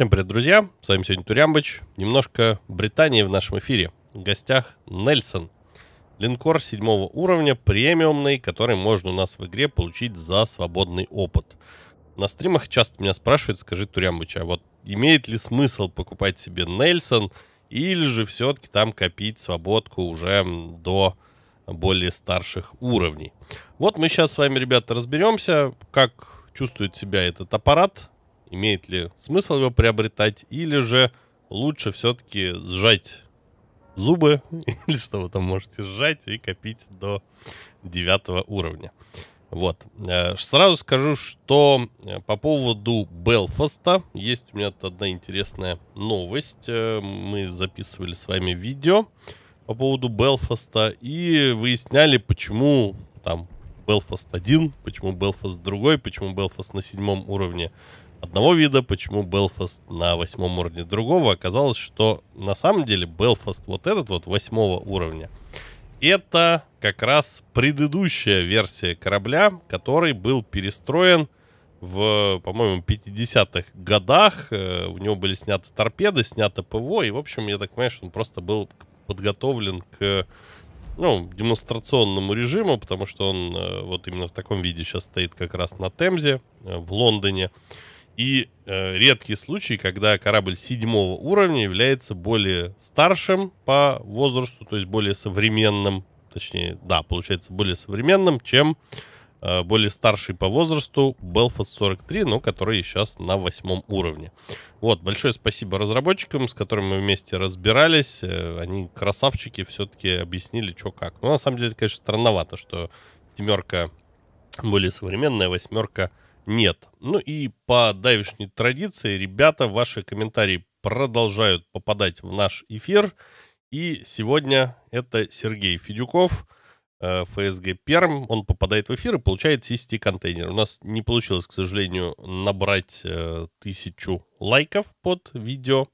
Всем привет, друзья! С вами сегодня Турямбыч. Немножко Британии в нашем эфире. В гостях Нельсон. Линкор седьмого уровня, премиумный, который можно у нас в игре получить за свободный опыт. На стримах часто меня спрашивают, скажи, Турямбыч, а вот имеет ли смысл покупать себе Нельсон, или же все-таки там копить свободку уже до более старших уровней. Вот мы сейчас с вами, ребята, разберемся, как чувствует себя этот аппарат, имеет ли смысл его приобретать, или же лучше все-таки сжать зубы, или что вы там можете сжать и копить до девятого уровня. Вот. Э, сразу скажу, что э, по поводу Белфаста есть у меня одна интересная новость. Э, мы записывали с вами видео по поводу Белфаста и выясняли, почему там Белфаст один, почему Белфаст другой, почему Белфаст на седьмом уровне одного вида, почему Белфаст на восьмом уровне другого. Оказалось, что на самом деле Белфаст вот этот вот восьмого уровня, это как раз предыдущая версия корабля, который был перестроен в, по-моему, 50-х годах. Э, у него были сняты торпеды, снято ПВО, и, в общем, я так понимаю, что он просто был подготовлен к ну, демонстрационному режиму, потому что он э, вот именно в таком виде сейчас стоит как раз на Темзе э, в Лондоне и э, редкий случай, когда корабль седьмого уровня является более старшим по возрасту, то есть более современным, точнее, да, получается более современным, чем э, более старший по возрасту Белфаст 43, но который сейчас на восьмом уровне. Вот, большое спасибо разработчикам, с которыми мы вместе разбирались. Э, они красавчики, все-таки объяснили, что как. Но ну, на самом деле, конечно, странновато, что семерка более современная, восьмерка — нет. Ну и по давешней традиции, ребята, ваши комментарии продолжают попадать в наш эфир. И сегодня это Сергей Федюков, э, ФСГ Перм. Он попадает в эфир и получает CCT контейнер. У нас не получилось, к сожалению, набрать э, тысячу лайков под видео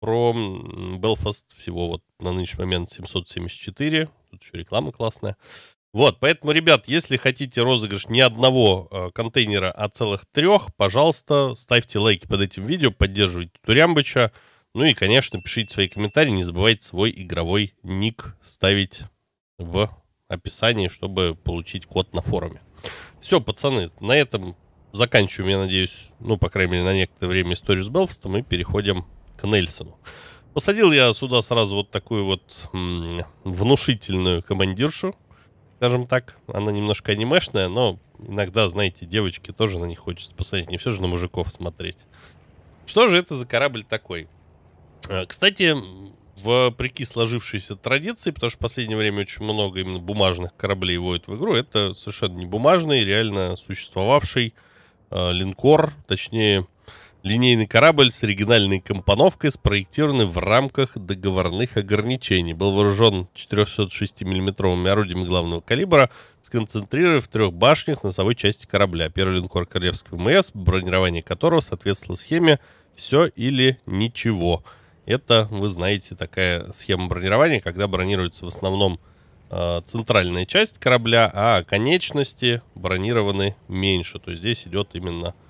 про Белфаст. Всего вот на нынешний момент 774. Тут еще реклама классная. Вот, поэтому, ребят, если хотите розыгрыш не одного э, контейнера, а целых трех, пожалуйста, ставьте лайки под этим видео, поддерживайте Турямбыча. Ну и, конечно, пишите свои комментарии, не забывайте свой игровой ник ставить в описании, чтобы получить код на форуме. Все, пацаны, на этом заканчиваем, я надеюсь, ну, по крайней мере, на некоторое время историю с Белфастом и переходим к Нельсону. Посадил я сюда сразу вот такую вот -м, внушительную командиршу, скажем так. Она немножко анимешная, но иногда, знаете, девочки тоже на них хочется посмотреть. Не все же на мужиков смотреть. Что же это за корабль такой? А, кстати, вопреки сложившейся традиции, потому что в последнее время очень много именно бумажных кораблей вводят в игру, это совершенно не бумажный, реально существовавший э, линкор, точнее, Линейный корабль с оригинальной компоновкой, спроектированный в рамках договорных ограничений, был вооружен 406 миллиметровыми орудиями главного калибра, сконцентрировав в трех башнях носовой части корабля. Первый линкор Королевский МС, бронирование которого соответствовало схеме «все или ничего». Это, вы знаете, такая схема бронирования, когда бронируется в основном э, центральная часть корабля, а конечности бронированы меньше. То есть здесь идет именно э,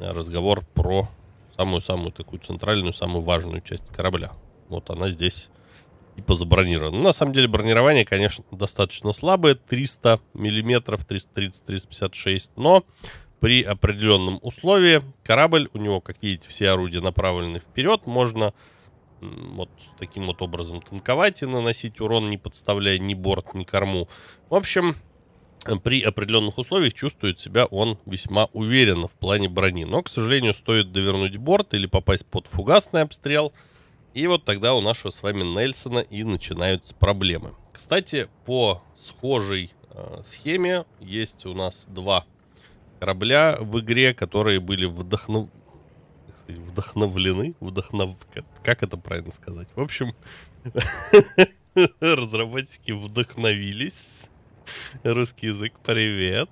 разговор про самую-самую такую центральную, самую важную часть корабля. Вот она здесь и позабронирована. Ну, на самом деле бронирование, конечно, достаточно слабое. 300 миллиметров, 330, 356. Но при определенном условии корабль, у него, как видите, все орудия направлены вперед. Можно вот таким вот образом танковать и наносить урон, не подставляя ни борт, ни корму. В общем, при определенных условиях чувствует себя он весьма уверенно в плане брони. Но, к сожалению, стоит довернуть борт или попасть под фугасный обстрел. И вот тогда у нашего с вами Нельсона и начинаются проблемы. Кстати, по схожей э, схеме есть у нас два корабля в игре, которые были вдохнов... вдохновлены. Вдохнов... Как это правильно сказать? В общем, разработчики вдохновились русский язык, привет.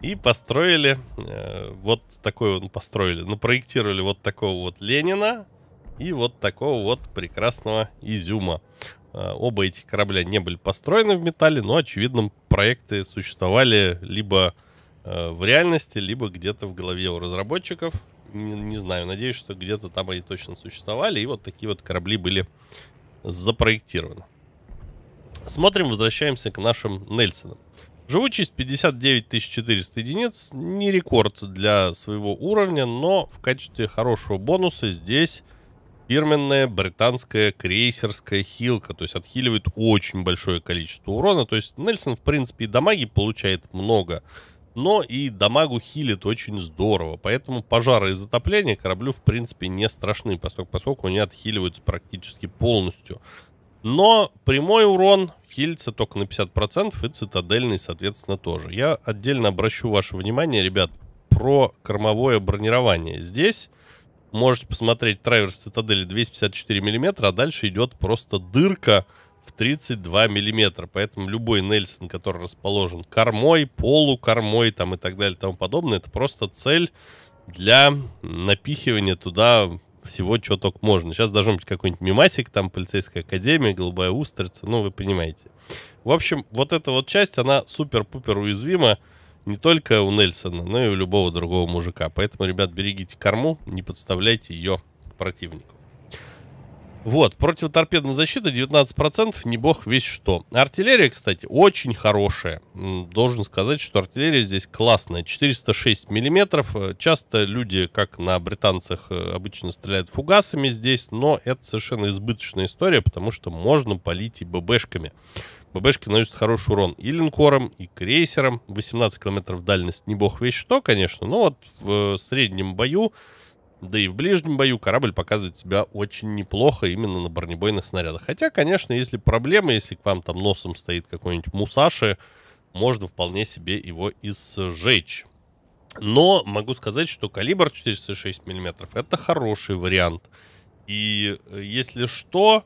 И построили э, вот такой, вот построили, ну, проектировали вот такого вот Ленина и вот такого вот прекрасного Изюма. Э, оба эти корабля не были построены в металле, но, очевидно, проекты существовали либо э, в реальности, либо где-то в голове у разработчиков. Не, не знаю, надеюсь, что где-то там они точно существовали, и вот такие вот корабли были запроектированы. Смотрим, возвращаемся к нашим Нельсонам. Живучесть 59 400 единиц, не рекорд для своего уровня, но в качестве хорошего бонуса здесь фирменная британская крейсерская хилка, то есть отхиливает очень большое количество урона, то есть Нельсон в принципе и дамаги получает много, но и дамагу хилит очень здорово, поэтому пожары и затопления кораблю в принципе не страшны, поскольку, они отхиливаются практически полностью. Но прямой урон Хильца только на 50% и цитадельный, соответственно, тоже. Я отдельно обращу ваше внимание, ребят, про кормовое бронирование. Здесь можете посмотреть траверс цитадели 254 мм, а дальше идет просто дырка в 32 мм. Поэтому любой Нельсон, который расположен кормой, полукормой там, и так далее и тому подобное, это просто цель для напихивания туда всего, что только можно. Сейчас должен быть какой-нибудь мимасик, там полицейская академия, голубая устрица, ну вы понимаете. В общем, вот эта вот часть, она супер-пупер уязвима не только у Нельсона, но и у любого другого мужика. Поэтому, ребят, берегите корму, не подставляйте ее противнику. Вот, противоторпедная защита 19%, не бог весь что. Артиллерия, кстати, очень хорошая. Должен сказать, что артиллерия здесь классная. 406 миллиметров. Э, часто люди, как на британцах, э, обычно стреляют фугасами здесь, но это совершенно избыточная история, потому что можно полить и ББшками. ББшки наносят хороший урон и линкором, и крейсером. 18 километров дальность не бог весь что, конечно, но вот в э, среднем бою да и в ближнем бою корабль показывает себя очень неплохо именно на бронебойных снарядах. Хотя, конечно, если проблема, если к вам там носом стоит какой-нибудь Мусаши, можно вполне себе его и сжечь. Но могу сказать, что калибр 406 мм это хороший вариант. И э, если что,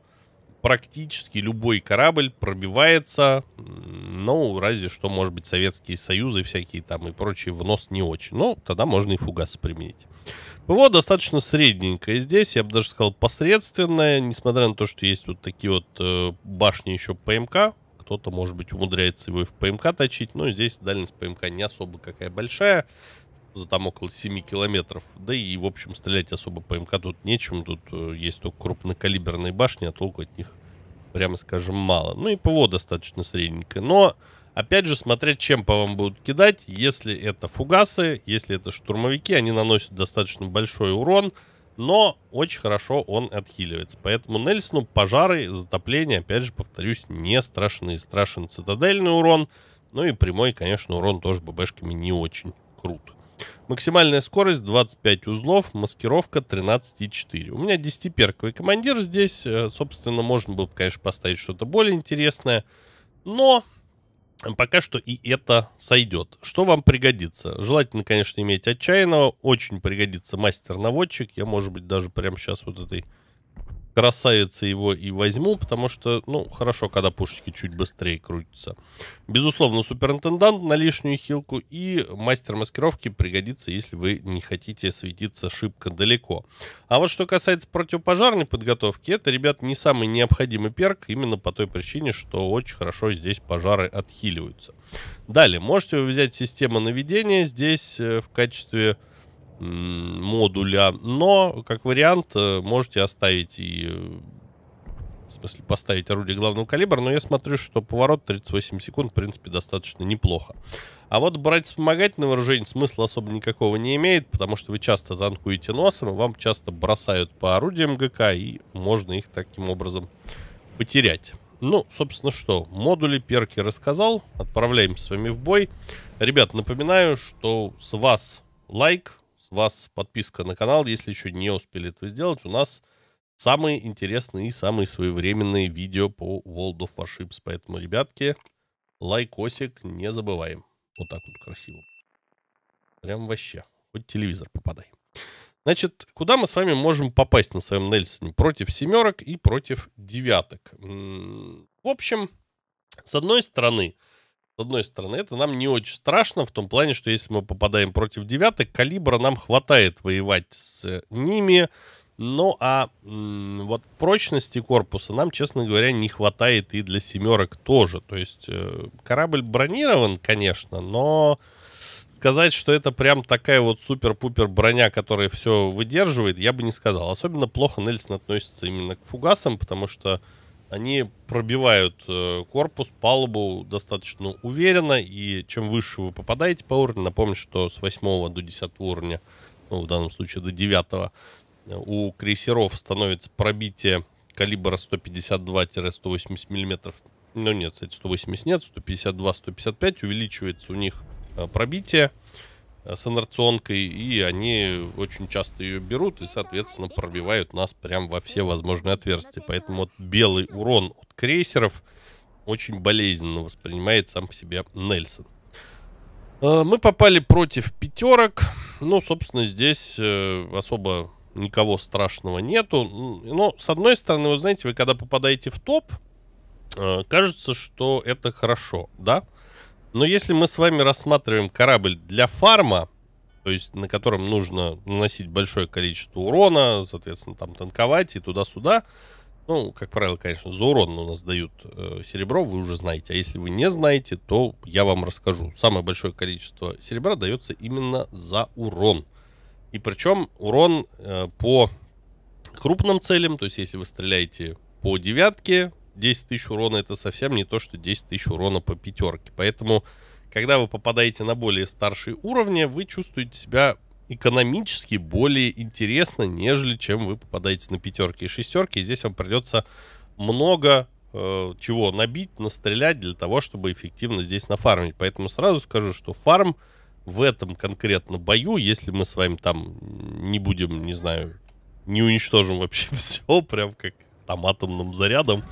практически любой корабль пробивается ну, разве что, может быть, Советские Союзы всякие там и прочие в нос не очень. Но ну, тогда можно и фугас применить. ПВО достаточно средненькое здесь, я бы даже сказал посредственное, несмотря на то, что есть вот такие вот э, башни еще ПМК, кто-то, может быть, умудряется его и в ПМК точить, но здесь дальность ПМК не особо какая большая, За там около 7 километров, да и, в общем, стрелять особо ПМК тут нечем, тут э, есть только крупнокалиберные башни, а толку от них прямо скажем, мало. Ну и ПВО достаточно средненькое. Но, опять же, смотреть чем по вам будут кидать, если это фугасы, если это штурмовики, они наносят достаточно большой урон, но очень хорошо он отхиливается. Поэтому Нельсону пожары, затопления, опять же, повторюсь, не страшны. Страшен цитадельный урон, ну и прямой, конечно, урон тоже ББшками не очень крут. Максимальная скорость 25 узлов, маскировка 13,4. У меня 10-перковый командир здесь. Э, собственно, можно было бы, конечно, поставить что-то более интересное. Но пока что и это сойдет. Что вам пригодится? Желательно, конечно, иметь отчаянного. Очень пригодится мастер-наводчик. Я, может быть, даже прямо сейчас вот этой красавицы его и возьму, потому что, ну, хорошо, когда пушечки чуть быстрее крутятся. Безусловно, суперинтендант на лишнюю хилку и мастер маскировки пригодится, если вы не хотите светиться шибко далеко. А вот что касается противопожарной подготовки, это, ребят, не самый необходимый перк, именно по той причине, что очень хорошо здесь пожары отхиливаются. Далее, можете вы взять систему наведения, здесь э, в качестве модуля, но как вариант э, можете оставить и э, в смысле поставить орудие главного калибра, но я смотрю, что поворот 38 секунд, в принципе, достаточно неплохо. А вот брать вспомогательное вооружение смысла особо никакого не имеет, потому что вы часто танкуете носом, и вам часто бросают по орудиям ГК, и можно их таким образом потерять. Ну, собственно, что, модули перки рассказал, отправляемся с вами в бой. Ребят, напоминаю, что с вас лайк, вас подписка на канал, если еще не успели это сделать. У нас самые интересные и самые своевременные видео по World of Warships. Поэтому, ребятки, лайкосик не забываем. Вот так вот красиво. Прям вообще. Хоть телевизор попадай. Значит, куда мы с вами можем попасть на своем Нельсоне? Против семерок и против девяток. В общем, с одной стороны, с одной стороны, это нам не очень страшно, в том плане, что если мы попадаем против девяток, калибра нам хватает воевать с э, ними. Ну а вот прочности корпуса нам, честно говоря, не хватает и для семерок тоже. То есть э, корабль бронирован, конечно, но сказать, что это прям такая вот супер-пупер броня, которая все выдерживает, я бы не сказал. Особенно плохо Нельсон относится именно к фугасам, потому что они пробивают э, корпус, палубу достаточно уверенно, и чем выше вы попадаете по уровню, напомню, что с 8 до 10 уровня, ну, в данном случае до 9, у крейсеров становится пробитие калибра 152-180 мм. Ну нет, кстати, 180 нет, 152-155 увеличивается у них э, пробитие – Э, с инерционкой, и они очень часто ее берут и, соответственно, пробивают нас прямо во все возможные отверстия. Поэтому вот белый урон от крейсеров очень болезненно воспринимает сам по себе Нельсон. Э, мы попали против пятерок. Ну, собственно, здесь э, особо никого страшного нету. Но, с одной стороны, вы знаете, вы когда попадаете в топ, кажется, что это хорошо, да? Но если мы с вами рассматриваем корабль для фарма, то есть на котором нужно наносить большое количество урона, соответственно, там танковать и туда-сюда, ну, как правило, конечно, за урон у нас дают э, серебро, вы уже знаете. А если вы не знаете, то я вам расскажу. Самое большое количество серебра дается именно за урон. И причем урон э, по крупным целям, то есть если вы стреляете по девятке, 10 тысяч урона это совсем не то, что 10 тысяч урона по пятерке. Поэтому, когда вы попадаете на более старшие уровни, вы чувствуете себя экономически более интересно, нежели чем вы попадаете на пятерки и шестерки. И здесь вам придется много э, чего набить, настрелять для того, чтобы эффективно здесь нафармить. Поэтому сразу скажу, что фарм в этом конкретно бою, если мы с вами там не будем, не знаю, не уничтожим вообще все, прям как там атомным зарядом,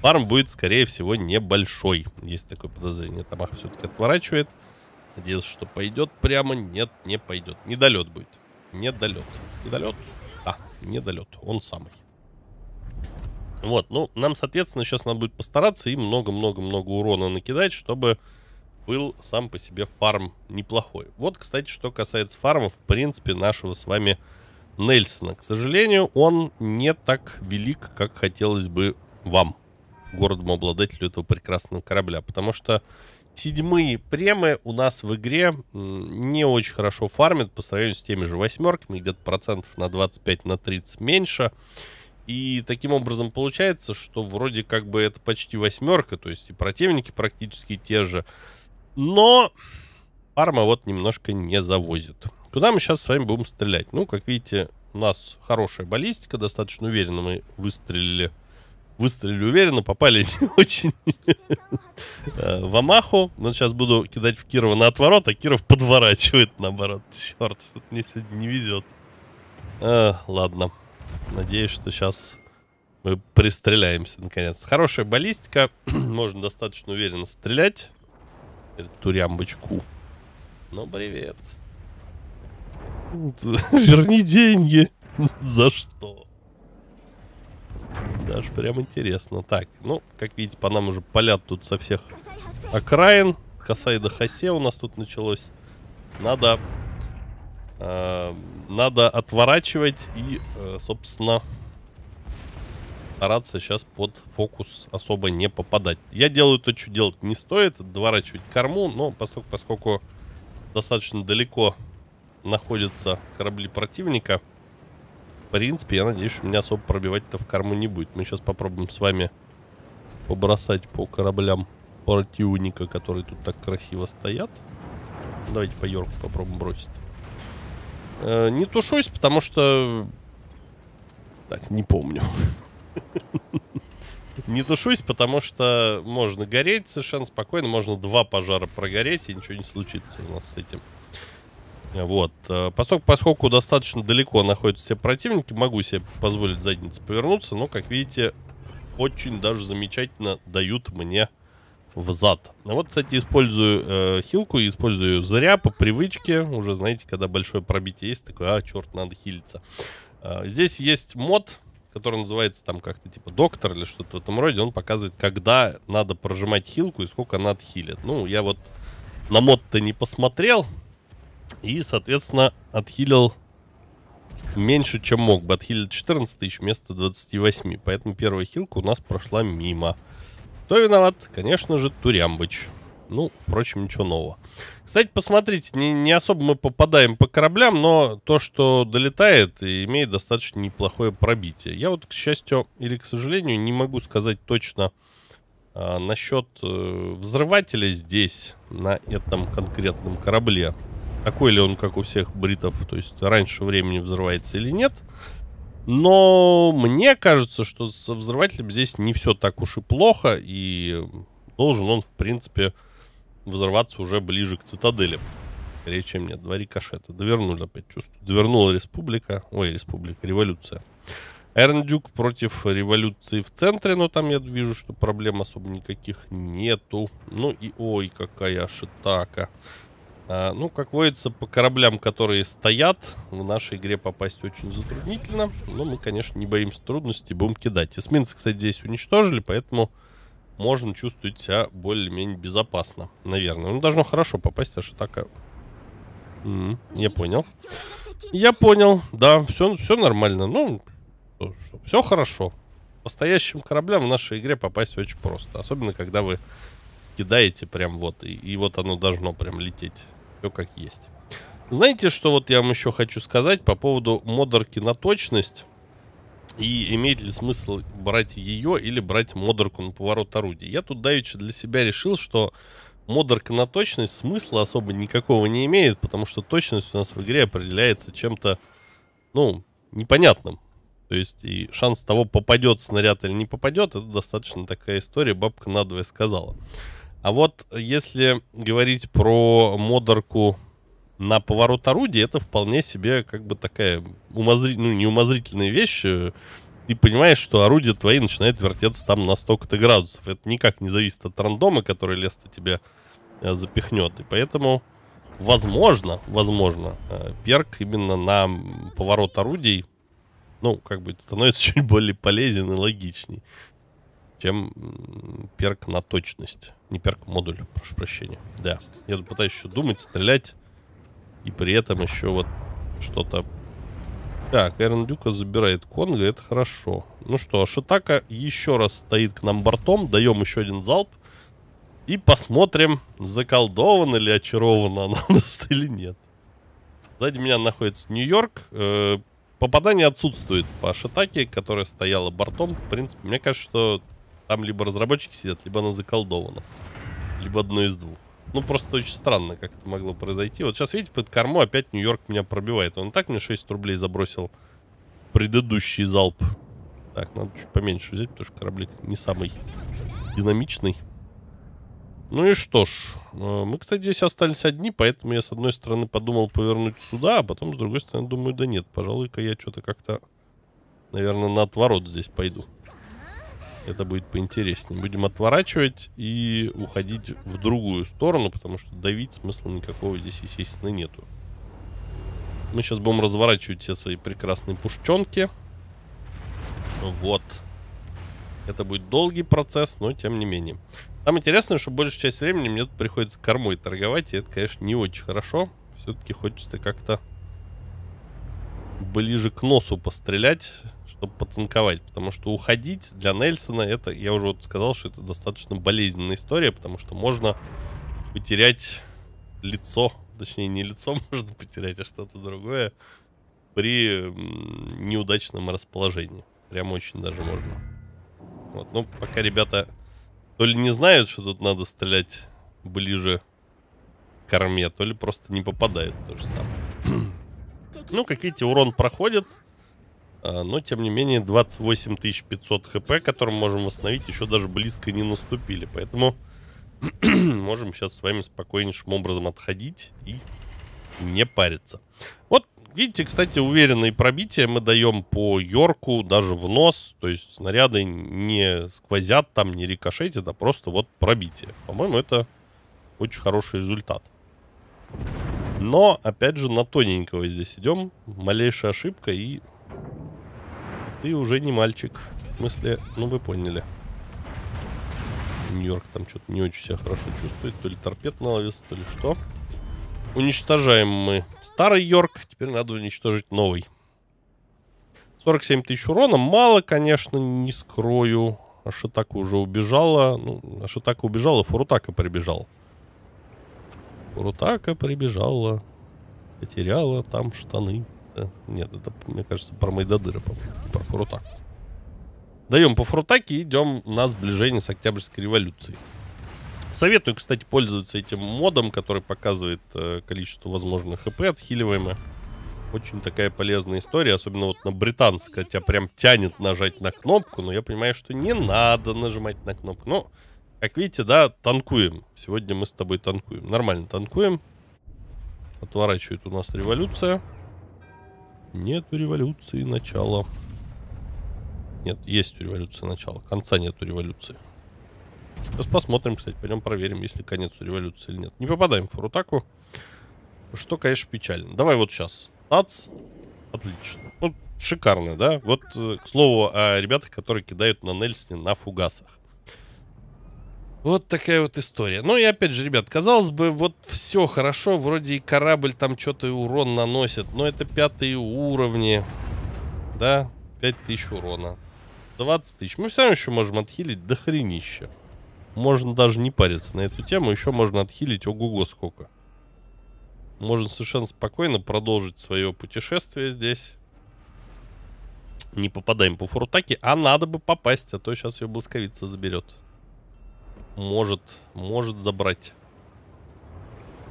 Фарм будет, скорее всего, небольшой. Есть такое подозрение. Тамах все-таки отворачивает. Надеюсь, что пойдет прямо. Нет, не пойдет. Недолет будет. Недолет. Недолет? Да, недолет. Он самый. Вот, ну, нам, соответственно, сейчас надо будет постараться и много-много-много урона накидать, чтобы был сам по себе фарм неплохой. Вот, кстати, что касается фарма, в принципе, нашего с вами Нельсона. К сожалению, он не так велик, как хотелось бы вам городом обладателю этого прекрасного корабля. Потому что седьмые премы у нас в игре не очень хорошо фармят по сравнению с теми же восьмерками, где-то процентов на 25-30 на 30 меньше. И таким образом получается, что вроде как бы это почти восьмерка, то есть и противники практически те же. Но фарма вот немножко не завозит. Куда мы сейчас с вами будем стрелять? Ну, как видите, у нас хорошая баллистика, достаточно уверенно мы выстрелили выстрелили уверенно, попали не очень э, в Амаху. Но ну, сейчас буду кидать в Кирова на отворот, а Киров подворачивает наоборот. Черт, что-то мне сегодня не везет. А, э, ладно. Надеюсь, что сейчас мы пристреляемся наконец. Хорошая баллистика. Можно достаточно уверенно стрелять. Турямбочку. Ну, привет. Верни деньги. За что? даже прям интересно. Так, ну, как видите, по нам уже полят тут со всех окраин. Касайда Хасе у нас тут началось. Надо... Э, надо отворачивать и, э, собственно, стараться сейчас под фокус особо не попадать. Я делаю то, что делать не стоит. Доворачивать корму, но поскольку, поскольку достаточно далеко находятся корабли противника в принципе, я надеюсь, что меня особо пробивать-то в корму не будет. Мы сейчас попробуем с вами побросать по кораблям противника, которые тут так красиво стоят. Давайте по Йорку попробуем бросить. Э, не тушусь, потому что... Так, не помню. Не тушусь, потому что можно гореть совершенно спокойно, можно два пожара прогореть, и ничего не случится у нас с этим. Вот. Э, поскольку, поскольку достаточно далеко находятся все противники, могу себе позволить заднице повернуться, но, как видите, очень даже замечательно дают мне в зад. А вот, кстати, использую э, хилку, использую зря по привычке. Уже, знаете, когда большое пробитие есть, такое, а, черт, надо хилиться. Э, здесь есть мод, который называется там как-то типа доктор или что-то в этом роде. Он показывает, когда надо прожимать хилку и сколько она отхилит. Ну, я вот на мод-то не посмотрел, и, соответственно, отхилил меньше, чем мог бы. Отхилил 14 тысяч вместо 28. Поэтому первая хилка у нас прошла мимо. Кто виноват? Конечно же, Турямбыч. Ну, впрочем, ничего нового. Кстати, посмотрите, не, не особо мы попадаем по кораблям, но то, что долетает, имеет достаточно неплохое пробитие. Я вот, к счастью или к сожалению, не могу сказать точно а, насчет э, взрывателя здесь, на этом конкретном корабле такой ли он, как у всех бритов, то есть раньше времени взрывается или нет. Но мне кажется, что с взрывателем здесь не все так уж и плохо, и должен он, в принципе, взорваться уже ближе к цитадели. Речи мне, нет. Два рикошета. Довернули опять, чувствую. Довернула республика. Ой, республика, революция. Эрндюк против революции в центре, но там я вижу, что проблем особо никаких нету. Ну и ой, какая шитака. А, ну, как водится, по кораблям, которые стоят, в нашей игре попасть очень затруднительно. Но мы, конечно, не боимся трудностей, будем кидать. Эсминцы, кстати, здесь уничтожили, поэтому можно чувствовать себя более-менее безопасно, наверное. Ну, должно хорошо попасть, а что М а? -м, я понял. Я понял, да, все, все нормально. Ну, все хорошо. Настоящим кораблям в нашей игре попасть очень просто. Особенно, когда вы кидаете прям вот, и, и вот оно должно прям лететь. Все как есть. Знаете, что вот я вам еще хочу сказать по поводу модерки на точность? И имеет ли смысл брать ее или брать модерку на поворот орудия? Я тут давеча для себя решил, что модерка на точность смысла особо никакого не имеет, потому что точность у нас в игре определяется чем-то, ну, непонятным. То есть и шанс того, попадет снаряд или не попадет, это достаточно такая история, бабка надвое сказала. сказала. А вот если говорить про модерку на поворот орудия, это вполне себе как бы такая умозри... ну, не умозрительная вещь. Ты э, понимаешь, что орудие твои начинает вертеться там на столько-то градусов. Это никак не зависит от рандома, который лес тебе э, запихнет. И поэтому, возможно, возможно, э, перк именно на поворот орудий, ну, как бы становится чуть более полезен и логичней чем перк на точность. Не перк, а модуль, прошу прощения. Да, я тут пытаюсь еще думать, стрелять, и при этом еще вот что-то... Так, Эрн Дюка забирает Конга, это хорошо. Ну что, Шитака еще раз стоит к нам бортом, даем еще один залп. И посмотрим, заколдована ли, очарована она нас или нет. Сзади меня находится Нью-Йорк. Э, попадание отсутствует по Шитаке, которая стояла бортом. В принципе, мне кажется, что там либо разработчики сидят, либо она заколдована. Либо одно из двух. Ну, просто очень странно, как это могло произойти. Вот сейчас, видите, под корму опять Нью-Йорк меня пробивает. Он так мне 6 рублей забросил предыдущий залп. Так, надо чуть поменьше взять, потому что кораблик не самый динамичный. Ну и что ж, э, мы, кстати, здесь остались одни, поэтому я, с одной стороны, подумал повернуть сюда, а потом, с другой стороны, думаю, да нет, пожалуй-ка я что-то как-то, наверное, на отворот здесь пойду это будет поинтереснее. Будем отворачивать и уходить в другую сторону, потому что давить смысла никакого здесь, естественно, нету. Мы сейчас будем разворачивать все свои прекрасные пушченки. Вот. Это будет долгий процесс, но тем не менее. Там интересно, что большую часть времени мне тут приходится кормой торговать, и это, конечно, не очень хорошо. Все-таки хочется как-то ближе к носу пострелять чтобы потанковать, потому что уходить для Нельсона, это, я уже вот сказал, что это достаточно болезненная история, потому что можно потерять лицо, точнее не лицо можно потерять, а что-то другое при неудачном расположении. Прям очень даже можно. Вот, но ну, пока ребята то ли не знают, что тут надо стрелять ближе к корме, то ли просто не попадают то же самое. ну, как видите, урон проходит. А, но, тем не менее, 28 500 хп, которым можем восстановить, еще даже близко не наступили. Поэтому можем сейчас с вами спокойнейшим образом отходить и не париться. Вот, видите, кстати, уверенные пробития мы даем по Йорку, даже в нос. То есть снаряды не сквозят там, не рикошетят, а просто вот пробитие. По-моему, это очень хороший результат. Но, опять же, на тоненького здесь идем. Малейшая ошибка и ты уже не мальчик. В смысле, ну вы поняли. Нью-Йорк там что-то не очень себя хорошо чувствует. То ли торпед на то ли что. Уничтожаем мы старый Йорк. Теперь надо уничтожить новый. 47 тысяч урона. Мало, конечно, не скрою. Ашитака уже убежала. Ну, Ашитака убежала, Фурутака прибежал. Фурутака прибежала. Потеряла там штаны. Нет, это, мне кажется, про Майдадыра, по Про Фрутак. Даем по Фрутаке, идем на сближение с Октябрьской революцией. Советую, кстати, пользоваться этим модом, который показывает э, количество возможных хп отхиливаемое. Очень такая полезная история, особенно вот на британца, хотя прям тянет нажать на кнопку, но я понимаю, что не надо нажимать на кнопку. Но, ну, как видите, да, танкуем. Сегодня мы с тобой танкуем. Нормально танкуем. Отворачивает у нас революция. Нет революции начала. Нет, есть революция начала. Конца нету революции. Сейчас посмотрим, кстати, пойдем проверим, есть ли конец у революции или нет. Не попадаем в фурутаку, что, конечно, печально. Давай вот сейчас. Ац. Отлично. Ну, шикарно, да? Вот, э, к слову, о ребятах, которые кидают на Нельсне на фугасах. Вот такая вот история. Ну и опять же, ребят, казалось бы, вот все хорошо, вроде и корабль там что-то урон наносит, но это пятые уровни, да, 5000 урона, 20 тысяч. Мы все равно еще можем отхилить до хренища. Можно даже не париться на эту тему, еще можно отхилить ого-го сколько. Можно совершенно спокойно продолжить свое путешествие здесь. Не попадаем по фуртаке, а надо бы попасть, а то сейчас ее блосковица заберет может, может забрать.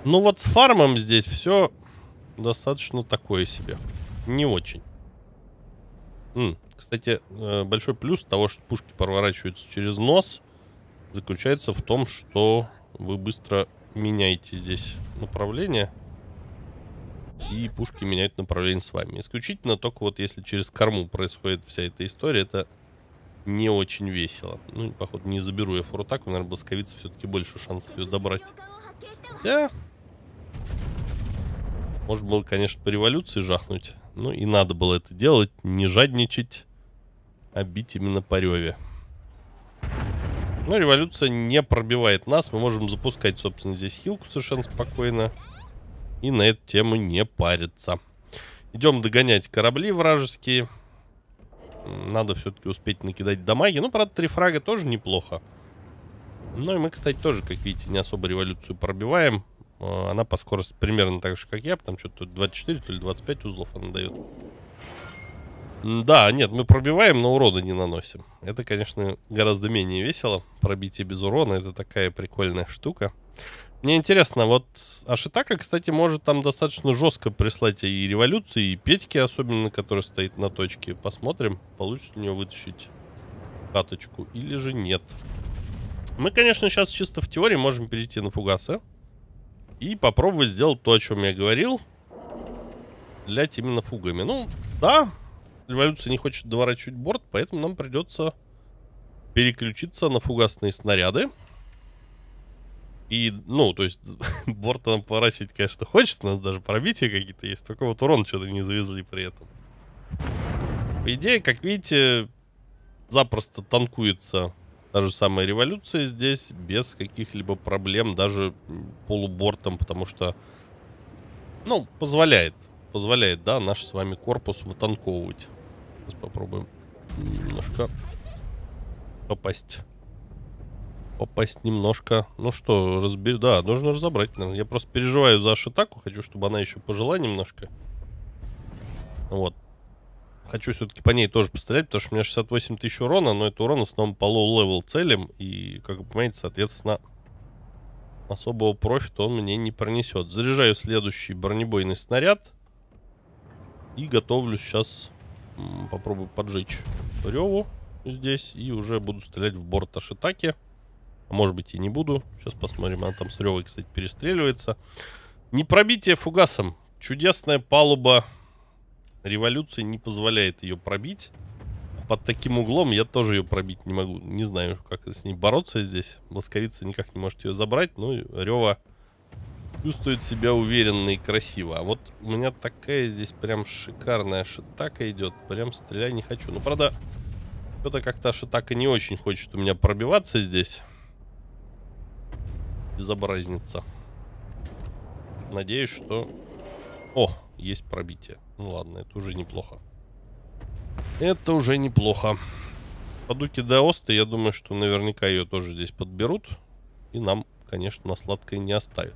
Ну вот с фармом здесь все достаточно такое себе. Не очень. М, кстати, э, большой плюс того, что пушки проворачиваются через нос, заключается в том, что вы быстро меняете здесь направление. И пушки меняют направление с вами. Исключительно только вот если через корму происходит вся эта история, это не очень весело. Ну, походу, не заберу я фору так, наверное, бласковица все-таки больше шансов ее добрать. Да. Можно было, конечно, по революции жахнуть. Ну и надо было это делать, не жадничать, а бить именно по реве. Но революция не пробивает нас. Мы можем запускать, собственно, здесь хилку совершенно спокойно. И на эту тему не париться. Идем догонять корабли вражеские надо все-таки успеть накидать дамаги. Ну, правда, три фрага тоже неплохо. Ну и мы, кстати, тоже, как видите, не особо революцию пробиваем. А, она по скорости примерно так же, как я. Там что-то 24 или 25 узлов она дает. Да, нет, мы пробиваем, но урона не наносим. Это, конечно, гораздо менее весело. Пробитие без урона, это такая прикольная штука. Мне интересно, вот Ашитака, кстати, может там достаточно жестко прислать и революции, и Петьки особенно, который стоит на точке. Посмотрим, получится у него вытащить каточку или же нет. Мы, конечно, сейчас чисто в теории можем перейти на фугасы. И попробовать сделать то, о чем я говорил. Лять именно фугами. Ну, да, революция не хочет доворачивать борт, поэтому нам придется переключиться на фугасные снаряды. И, ну, то есть, борта нам поворачивать, конечно, хочется, у нас даже пробития какие-то есть, только вот урон что-то не завезли при этом. По идее, как видите, запросто танкуется та же самая революция здесь без каких-либо проблем, даже полубортом, потому что, ну, позволяет, позволяет, да, наш с вами корпус вытанковывать. Сейчас попробуем немножко попасть попасть немножко... Ну что, разбер... Да, нужно разобрать, Я просто переживаю за ашитаку, Хочу, чтобы она еще пожила немножко. Вот. Хочу все-таки по ней тоже пострелять, потому что у меня 68 тысяч урона, но это урон в основном по лоу-левел целям. И, как вы понимаете, соответственно, особого профита он мне не пронесет. Заряжаю следующий бронебойный снаряд. И готовлю сейчас... Попробую поджечь Реву здесь. И уже буду стрелять в борт Ашитаки а Может быть и не буду. Сейчас посмотрим. Она там с Ревой, кстати, перестреливается. не пробитие фугасом. Чудесная палуба революции не позволяет ее пробить. Под таким углом я тоже ее пробить не могу. Не знаю, как с ней бороться здесь. Лосковица никак не может ее забрать. ну Рева чувствует себя уверенно и красиво. А вот у меня такая здесь прям шикарная шитака идет. Прям стрелять не хочу. Ну, правда, кто-то как-то шитака не очень хочет у меня пробиваться здесь безобразница. Надеюсь, что... О, есть пробитие. Ну ладно, это уже неплохо. Это уже неплохо. По дуке Деоста, я думаю, что наверняка ее тоже здесь подберут. И нам, конечно, на сладкое не оставят.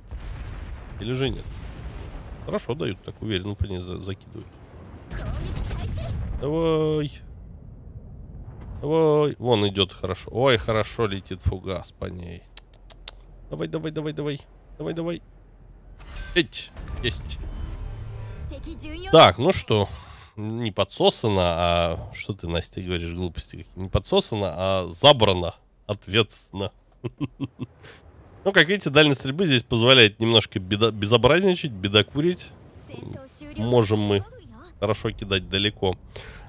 Или же нет? Хорошо дают, так уверенно по ней закидывают. Давай. Давай. Вон идет хорошо. Ой, хорошо летит фугас по ней. Давай, давай, давай, давай. Давай, давай. Эть, есть. Так, ну что. Не подсосано, а... Что ты, Настя, говоришь глупости? Не подсосано, а забрано. Ответственно. Ну, как видите, дальность стрельбы здесь позволяет немножко безобразничать, бедокурить. Можем мы хорошо кидать далеко.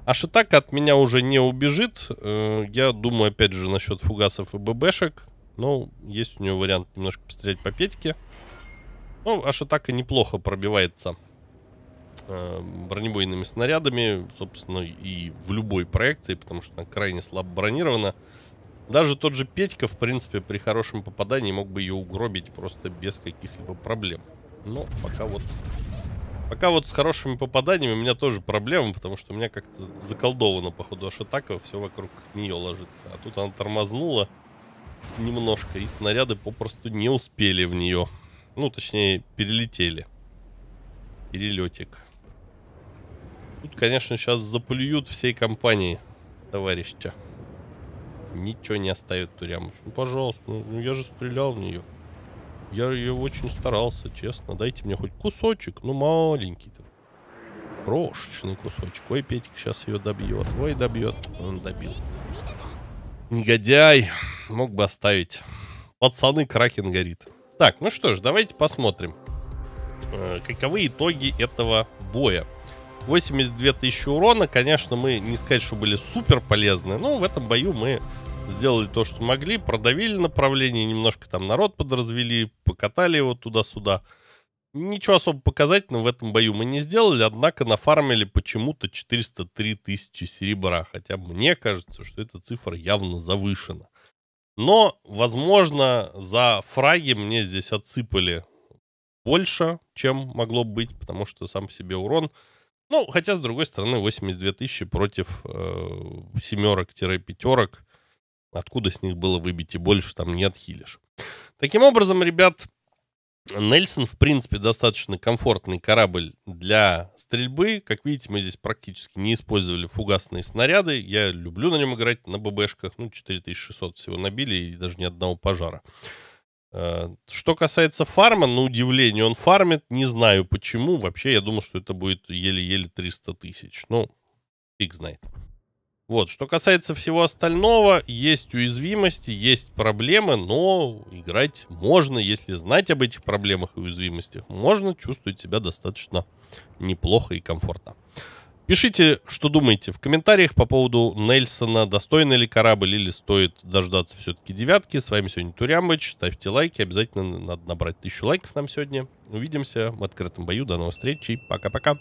А Шитака от меня уже не убежит. Э, я думаю, опять же, насчет фугасов и ББшек. Ну, есть у него вариант немножко пострелять по Петьке. Ну, аж атака неплохо пробивается э, бронебойными снарядами, собственно, и в любой проекции, потому что она крайне слабо бронирована. Даже тот же Петька, в принципе, при хорошем попадании мог бы ее угробить просто без каких-либо проблем. Но пока вот... Пока вот с хорошими попаданиями у меня тоже проблема, потому что у меня как-то заколдовано, походу, аж атака, все вокруг нее ложится. А тут она тормознула немножко, и снаряды попросту не успели в нее. Ну, точнее, перелетели. Перелетик. Тут, конечно, сейчас заплюют всей компании, товарища. Ничего не оставит турям. Ну, пожалуйста, ну, ну я же стрелял в нее. Я, ее очень старался, честно. Дайте мне хоть кусочек, ну маленький то Крошечный кусочек. Ой, Петик сейчас ее добьет. Ой, добьет. Он добил. Негодяй мог бы оставить. Пацаны, Кракен горит. Так, ну что ж, давайте посмотрим, э, каковы итоги этого боя. 82 тысячи урона, конечно, мы не сказать, что были супер полезны, но в этом бою мы сделали то, что могли, продавили направление, немножко там народ подразвели, покатали его туда-сюда. Ничего особо показательного в этом бою мы не сделали, однако нафармили почему-то 403 тысячи серебра, хотя мне кажется, что эта цифра явно завышена. Но, возможно, за фраги мне здесь отсыпали больше, чем могло быть, потому что сам по себе урон. Ну, хотя, с другой стороны, 82 тысячи против э, семерок-пятерок. Откуда с них было выбить и больше, там не отхилишь. Таким образом, ребят, Нельсон, в принципе, достаточно комфортный корабль для стрельбы. Как видите, мы здесь практически не использовали фугасные снаряды. Я люблю на нем играть на ББшках. Ну, 4600 всего набили и даже ни одного пожара. Э, что касается фарма, на удивление он фармит. Не знаю почему. Вообще, я думал, что это будет еле-еле 300 тысяч. Ну, фиг знает. Вот, что касается всего остального, есть уязвимости, есть проблемы, но играть можно, если знать об этих проблемах и уязвимостях, можно чувствовать себя достаточно неплохо и комфортно. Пишите, что думаете в комментариях по поводу Нельсона, достойный ли корабль или стоит дождаться все-таки девятки. С вами сегодня Турямбыч, ставьте лайки, обязательно надо набрать тысячу лайков нам сегодня. Увидимся в открытом бою, до новых встреч и пока-пока.